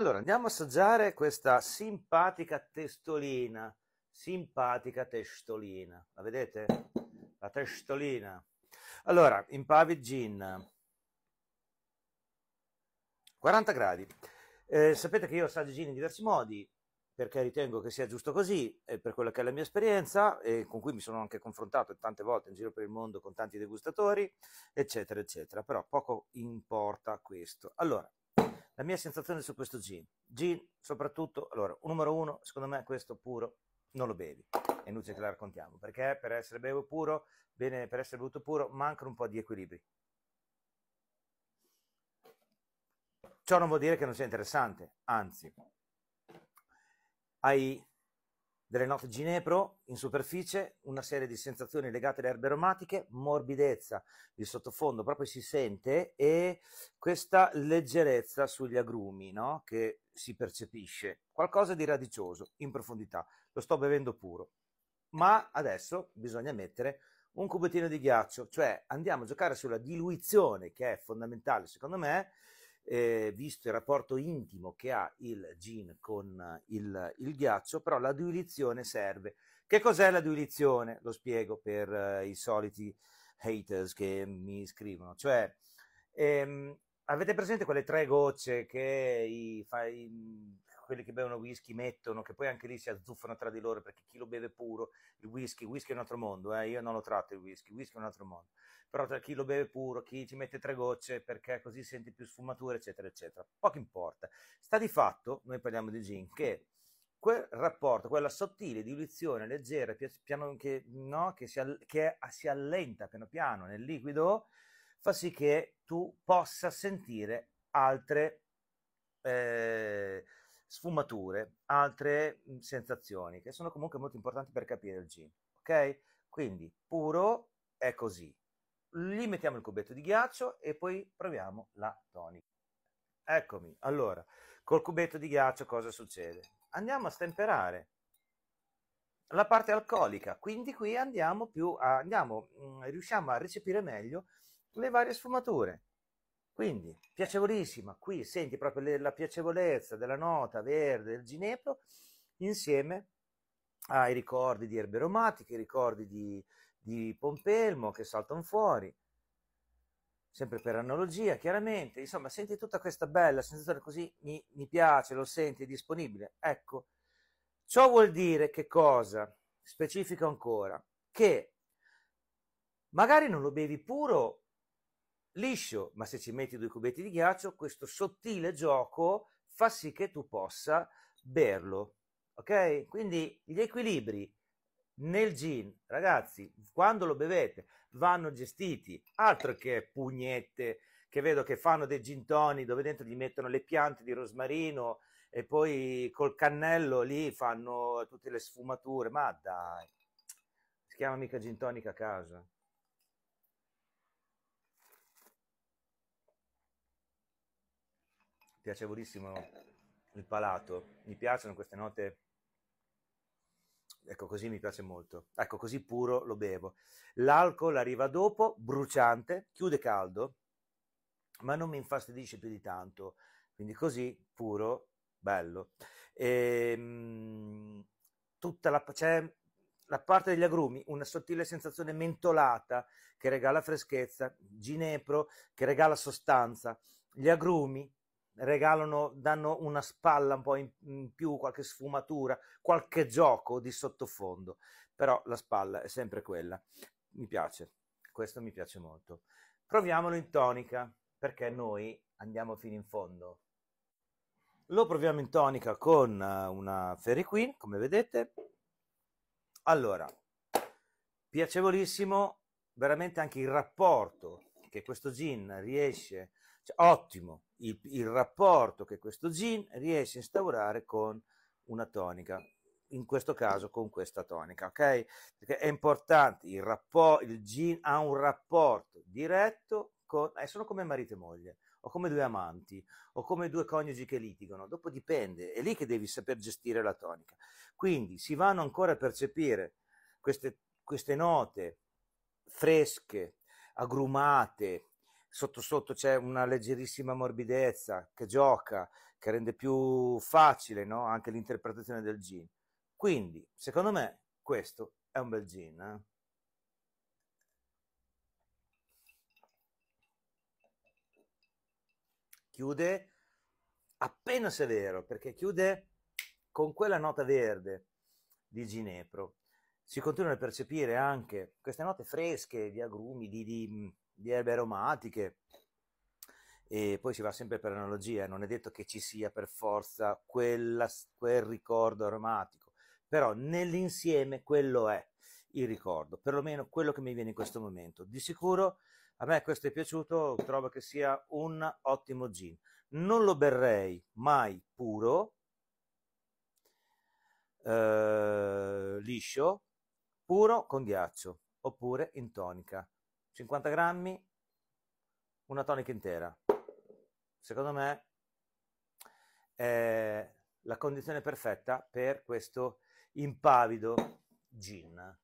Allora, andiamo a assaggiare questa simpatica testolina. Simpatica testolina. La vedete? La testolina. Allora, in impavi gin. 40 gradi. Eh, sapete che io assaggio gin in diversi modi, perché ritengo che sia giusto così, e eh, per quella che è la mia esperienza, e con cui mi sono anche confrontato tante volte in giro per il mondo con tanti degustatori, eccetera, eccetera. Però poco importa questo. Allora, la mia sensazione su questo gin, gin soprattutto, allora, un numero uno, secondo me questo puro non lo bevi, è inutile che la raccontiamo, perché per essere bevo puro, bene, per essere bevuto puro, mancano un po' di equilibri. Ciò non vuol dire che non sia interessante, anzi, hai delle note ginepro in superficie, una serie di sensazioni legate alle erbe aromatiche, morbidezza di sottofondo, proprio si sente, e questa leggerezza sugli agrumi no? che si percepisce. Qualcosa di radicioso, in profondità. Lo sto bevendo puro. Ma adesso bisogna mettere un cubettino di ghiaccio, cioè andiamo a giocare sulla diluizione che è fondamentale secondo me eh, visto il rapporto intimo che ha il gin con eh, il, il ghiaccio, però la diluizione serve. Che cos'è la diluizione? Lo spiego per eh, i soliti haters che mi scrivono. Cioè, ehm, avete presente quelle tre gocce che i, fa, i quelli che bevono whisky mettono, che poi anche lì si azzuffano tra di loro perché chi lo beve puro, il whisky, whisky è un altro mondo, eh? io non lo tratto il whisky, whisky è un altro mondo, però tra chi lo beve puro, chi ci mette tre gocce perché così senti più sfumature, eccetera, eccetera, poco importa. Sta di fatto, noi parliamo di gin, che quel rapporto, quella sottile diluizione leggera piano, che, no, che, si, che, si, allenta piano piano nel liquido, fa sì che tu possa sentire altre eh, sfumature, altre sensazioni che sono comunque molto importanti per capire il gin. Ok? Quindi puro è così. Lì mettiamo il cubetto di ghiaccio e poi proviamo la tonica. Eccomi, allora, col cubetto di ghiaccio cosa succede? Andiamo a stemperare la parte alcolica, quindi qui andiamo più a, andiamo, riusciamo a recepire meglio le varie sfumature. Quindi, piacevolissima, qui senti proprio le, la piacevolezza della nota verde del ginepro insieme ai ricordi di erbe aromatiche, i ricordi di, di pompelmo che saltano fuori, sempre per analogia, chiaramente. Insomma, senti tutta questa bella sensazione così, mi, mi piace, lo senti, è disponibile. Ecco, ciò vuol dire che cosa? Specifico ancora, che magari non lo bevi puro liscio, ma se ci metti due cubetti di ghiaccio, questo sottile gioco fa sì che tu possa berlo. Ok? Quindi gli equilibri nel gin, ragazzi, quando lo bevete, vanno gestiti, altro che pugnette che vedo che fanno dei gintoni dove dentro gli mettono le piante di rosmarino e poi col cannello lì fanno tutte le sfumature, ma dai. Si chiama mica gintonica a casa. piacevolissimo il palato. Mi piacciono queste note. Ecco, così mi piace molto. Ecco, così puro lo bevo. L'alcol arriva dopo, bruciante, chiude caldo, ma non mi infastidisce più di tanto. Quindi così, puro, bello. E, ehm, tutta la, c'è la parte degli agrumi, una sottile sensazione mentolata che regala freschezza, ginepro che regala sostanza. Gli agrumi regalano, danno una spalla un po' in, in più, qualche sfumatura, qualche gioco di sottofondo, però la spalla è sempre quella. Mi piace, questo mi piace molto. Proviamolo in tonica, perché noi andiamo fino in fondo. Lo proviamo in tonica con eh, una Fairy Queen, come vedete. Allora, piacevolissimo, veramente anche il rapporto che questo gin riesce, cioè, ottimo il, il, rapporto che questo gin riesce a instaurare con una tonica, in questo caso con questa tonica, ok? Perché è importante, il, rapporto, il gin ha un rapporto diretto con, eh, sono come marito e moglie, o come due amanti, o come due coniugi che litigano, dopo dipende, è lì che devi saper gestire la tonica. Quindi si vanno ancora a percepire queste, queste note fresche, agrumate, sotto sotto c'è una leggerissima morbidezza che gioca, che rende più facile no? anche l'interpretazione del gin. Quindi, secondo me, questo è un bel gin. Eh? Chiude appena severo, perché chiude con quella nota verde di ginepro si continuano a percepire anche queste note fresche di agrumi, di, di, di erbe aromatiche, e poi si va sempre per analogia, non è detto che ci sia per forza quella, quel ricordo aromatico, però nell'insieme quello è il ricordo, perlomeno quello che mi viene in questo momento. Di sicuro a me questo è piaciuto, trovo che sia un ottimo gin. Non lo berrei mai puro, eh, liscio, puro con ghiaccio oppure in tonica. 50 grammi, una tonica intera. Secondo me è la condizione perfetta per questo impavido gin.